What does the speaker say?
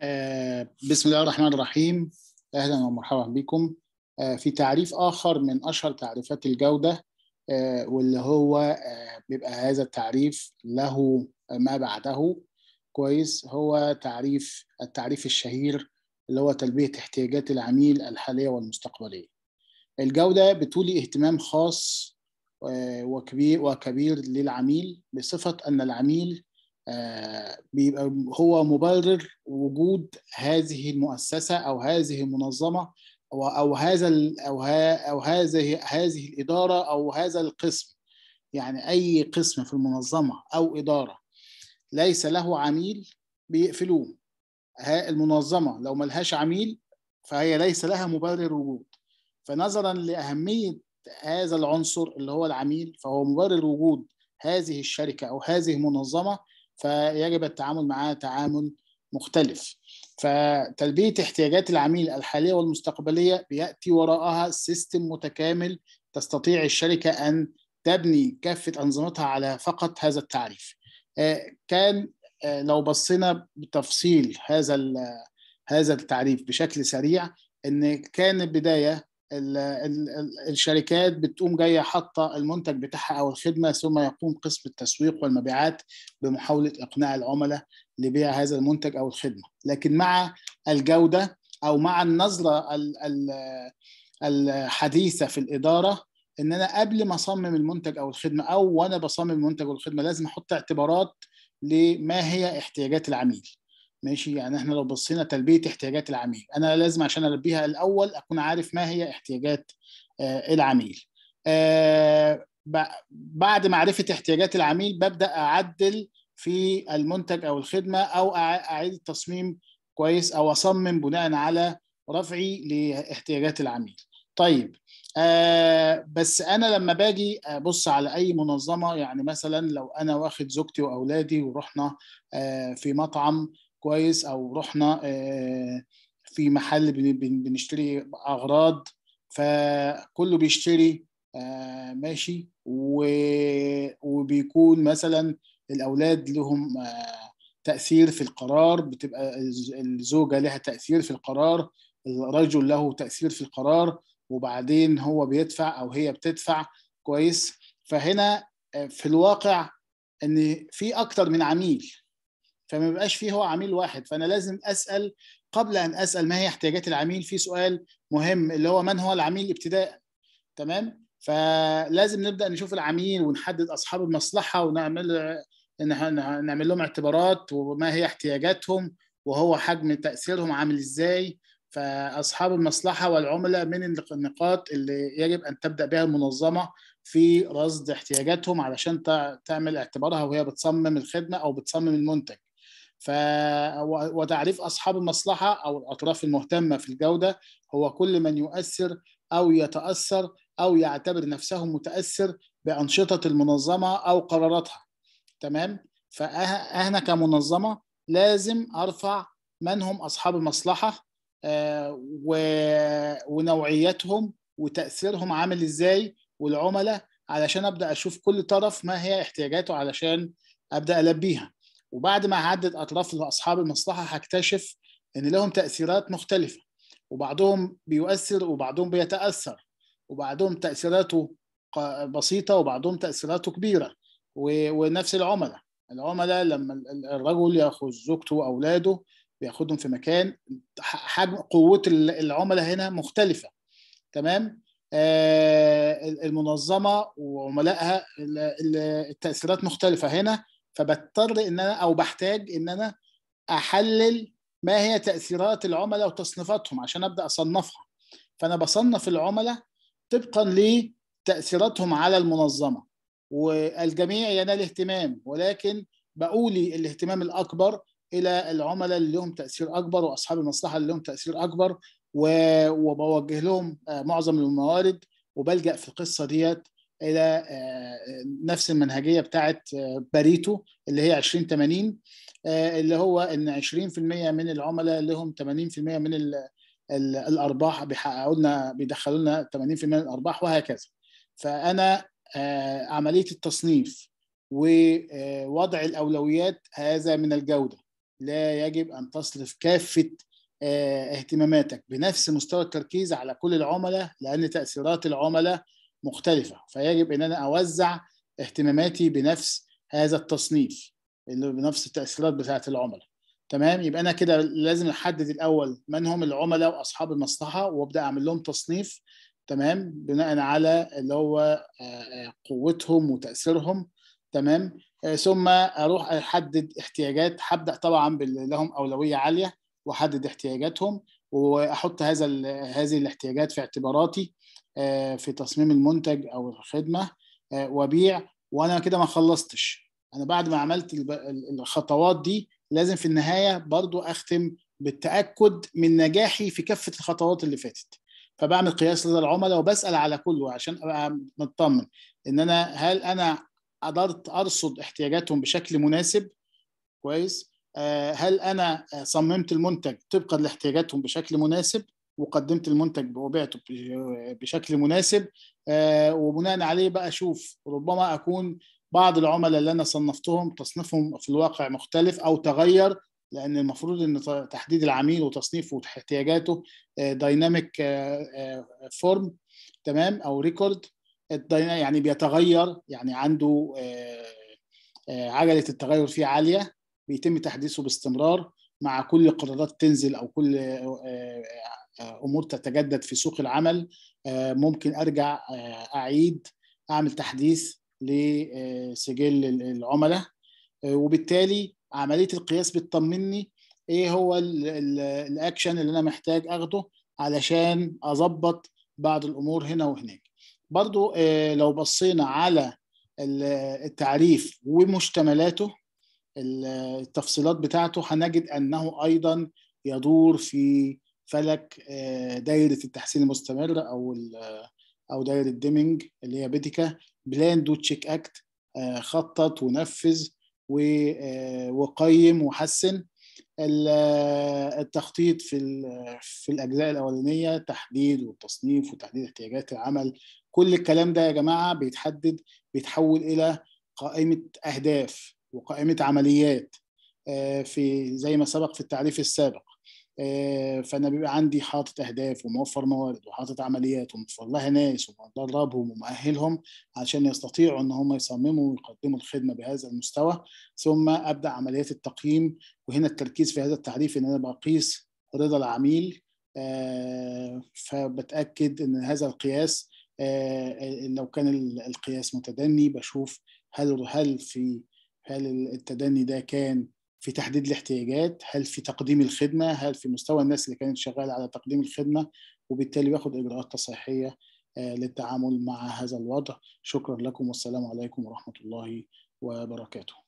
آه، بسم الله الرحمن الرحيم اهلا ومرحبا بكم آه، في تعريف اخر من اشهر تعريفات الجوده آه، واللي هو بيبقى هذا التعريف له ما بعده كويس هو تعريف التعريف الشهير اللي هو تلبيه احتياجات العميل الحاليه والمستقبليه الجوده بتولي اهتمام خاص وكبير وكبير للعميل بصفه ان العميل آه، بيبقى هو مبرر وجود هذه المؤسسه او هذه المنظمه او او هذا او ها او هذه هذه الاداره او هذا القسم يعني اي قسم في المنظمه او اداره ليس له عميل بيقفلوه المنظمه لو ما لهاش عميل فهي ليس لها مبرر وجود فنظرا لاهميه هذا العنصر اللي هو العميل فهو مبرر وجود هذه الشركه او هذه المنظمه فيجب التعامل معها تعامل مختلف فتلبية احتياجات العميل الحالية والمستقبلية بيأتي وراءها سيستم متكامل تستطيع الشركة أن تبني كافة أنظمتها على فقط هذا التعريف آه، كان آه، لو بصينا بتفصيل هذا هذا التعريف بشكل سريع ان كان البدايه الشركات بتقوم جايه حاطه المنتج بتاعها او الخدمه ثم يقوم قسم التسويق والمبيعات بمحاوله اقناع العملاء لبيع هذا المنتج او الخدمه لكن مع الجوده او مع النظره الحديثه في الاداره ان انا قبل ما اصمم المنتج او الخدمه او وانا بصمم المنتج والخدمه لازم احط اعتبارات لما هي احتياجات العميل ماشي يعني احنا لو بصينا تلبيه احتياجات العميل انا لازم عشان البيها الاول اكون عارف ما هي احتياجات آه، العميل آه، بعد معرفه احتياجات العميل ببدا اعدل في المنتج او الخدمه او اعيد التصميم كويس او اصمم بناء على رفعي لاحتياجات العميل طيب آه بس انا لما باجي ابص على اي منظمه يعني مثلا لو انا واخد زوجتي واولادي ورحنا آه في مطعم كويس او رحنا آه، في محل بنشتري اغراض فكله بيشتري آه، ماشي وبيكون مثلا الاولاد لهم آه، تاثير في القرار بتبقى الزوجه لها تاثير في القرار الرجل له تاثير في القرار وبعدين هو بيدفع او هي بتدفع كويس فهنا في الواقع ان في اكتر من عميل فما بيبقاش فيه هو عميل واحد فانا لازم اسال قبل ان اسال ما هي احتياجات العميل في سؤال مهم اللي هو من هو العميل ابتداء تمام فلازم نبدا نشوف العميل ونحدد اصحاب المصلحه ونعمل نعمل لهم اعتبارات وما هي احتياجاتهم وهو حجم تاثيرهم عامل ازاي فاصحاب المصلحه والعملاء من النقاط اللي يجب ان تبدا بها المنظمه في رصد احتياجاتهم علشان تعمل اعتبارها وهي بتصمم الخدمه او بتصمم المنتج ف وتعريف اصحاب المصلحه او الاطراف المهتمه في الجوده هو كل من يؤثر او يتاثر او يعتبر نفسه متاثر بانشطه المنظمه او قراراتها تمام فاحنا كمنظمه لازم ارفع من هم اصحاب المصلحه آه، ونوعيتهم وتاثيرهم عامل ازاي والعملاء علشان ابدا اشوف كل طرف ما هي احتياجاته علشان ابدا البيها وبعد ما أعدد أطراف أصحاب المصلحة هكتشف إن لهم تأثيرات مختلفة وبعضهم بيؤثر وبعضهم بيتأثر وبعضهم تأثيراته بسيطة وبعضهم تأثيراته كبيرة ونفس العملاء العملاء لما الرجل ياخذ زوجته واولاده بياخدهم في مكان حجم قوه العملاء هنا مختلفه تمام آه المنظمه وعملائها التاثيرات مختلفه هنا فبضطر ان انا او بحتاج ان انا احلل ما هي تاثيرات العملاء وتصنيفاتهم عشان ابدا اصنفها فانا بصنف العملاء طبقا لتاثيراتهم على المنظمه والجميع ينال اهتمام ولكن بقولي الاهتمام الأكبر إلى العملاء اللي لهم تأثير أكبر وأصحاب المصلحة اللي لهم تأثير أكبر وبوجه لهم آه، معظم الموارد وبلجأ في القصة ديت الى آه، نفس المنهجيه بتاعت آه، باريتو اللي هي 20 80 آه، اللي هو ان 20% من العملاء لهم 80% من الارباح بيحققوا لنا بيدخلوا لنا 80% من الارباح وهكذا فانا عمليه التصنيف ووضع الاولويات هذا من الجوده لا يجب ان تصرف كافه اهتماماتك بنفس مستوى التركيز على كل العملاء لان تاثيرات العملاء مختلفه فيجب ان انا اوزع اهتماماتي بنفس هذا التصنيف اللي بنفس التاثيرات بتاعه العملاء تمام يبقى انا كده لازم احدد الاول من هم العملاء واصحاب المصلحه وابدا اعمل لهم تصنيف تمام بناء على اللي هو آه، آه، قوتهم وتاثيرهم تمام آه، ثم اروح احدد احتياجات هبدا طبعا باللي لهم اولويه عاليه واحدد احتياجاتهم واحط هذا هذه الاحتياجات في اعتباراتي آه، في تصميم المنتج او الخدمه آه، وابيع وانا كده ما خلصتش انا بعد ما عملت الخطوات دي لازم في النهايه برضو اختم بالتاكد من نجاحي في كافه الخطوات اللي فاتت فبعمل قياس لدى العملاء وبسال على كله عشان ابقى مطمن ان انا هل انا قدرت ارصد احتياجاتهم بشكل مناسب كويس آه، هل انا صممت المنتج طبقا لاحتياجاتهم بشكل مناسب وقدمت المنتج وبعته بشكل مناسب آه، وبناء عليه بقى اشوف ربما اكون بعض العملاء اللي انا صنفتهم تصنيفهم في الواقع مختلف او تغير لان المفروض ان تحديد العميل وتصنيفه واحتياجاته دايناميك آه، آه، فورم تمام او ريكورد يعني بيتغير يعني عنده عجله التغير فيه عاليه بيتم تحديثه باستمرار مع كل قرارات تنزل او كل آه، امور تتجدد في سوق العمل آه، ممكن ارجع آه، اعيد اعمل تحديث لسجل العملاء وبالتالي عمليه القياس بتطمني ايه هو الاكشن اللي انا محتاج اخده علشان اظبط بعض الامور هنا وهناك برضو لو بصينا على التعريف ومشتملاته التفصيلات بتاعته هنجد انه ايضا يدور في فلك آه، دايره التحسين المستمر او آه، او دايره ديمنج اللي هي بيتيكا بلان دو تشيك اكت آه، خطط ونفذ وقيم وحسن التخطيط في في الاجزاء الاولانيه تحديد والتصنيف وتحديد احتياجات العمل كل الكلام ده يا جماعه بيتحدد بيتحول الى قائمه اهداف وقائمه عمليات في زي ما سبق في التعريف السابق آه، فانا بيبقى عندي حاطط اهداف وموفر موارد وحاطط عمليات وموفر لها ناس ومدربهم ومؤهلهم عشان يستطيعوا ان هم يصمموا ويقدموا الخدمه بهذا المستوى ثم ابدا عمليات التقييم وهنا التركيز في هذا التعريف ان انا بقيس رضا العميل آه، فبتاكد ان هذا القياس آه، لو كان القياس متدني بشوف هل هل في هل التدني ده كان في تحديد الاحتياجات هل في تقديم الخدمه هل في مستوى الناس اللي كانت شغاله على تقديم الخدمه وبالتالي بياخد اجراءات تصحيحيه آه، للتعامل مع هذا الوضع شكرا لكم والسلام عليكم ورحمه الله وبركاته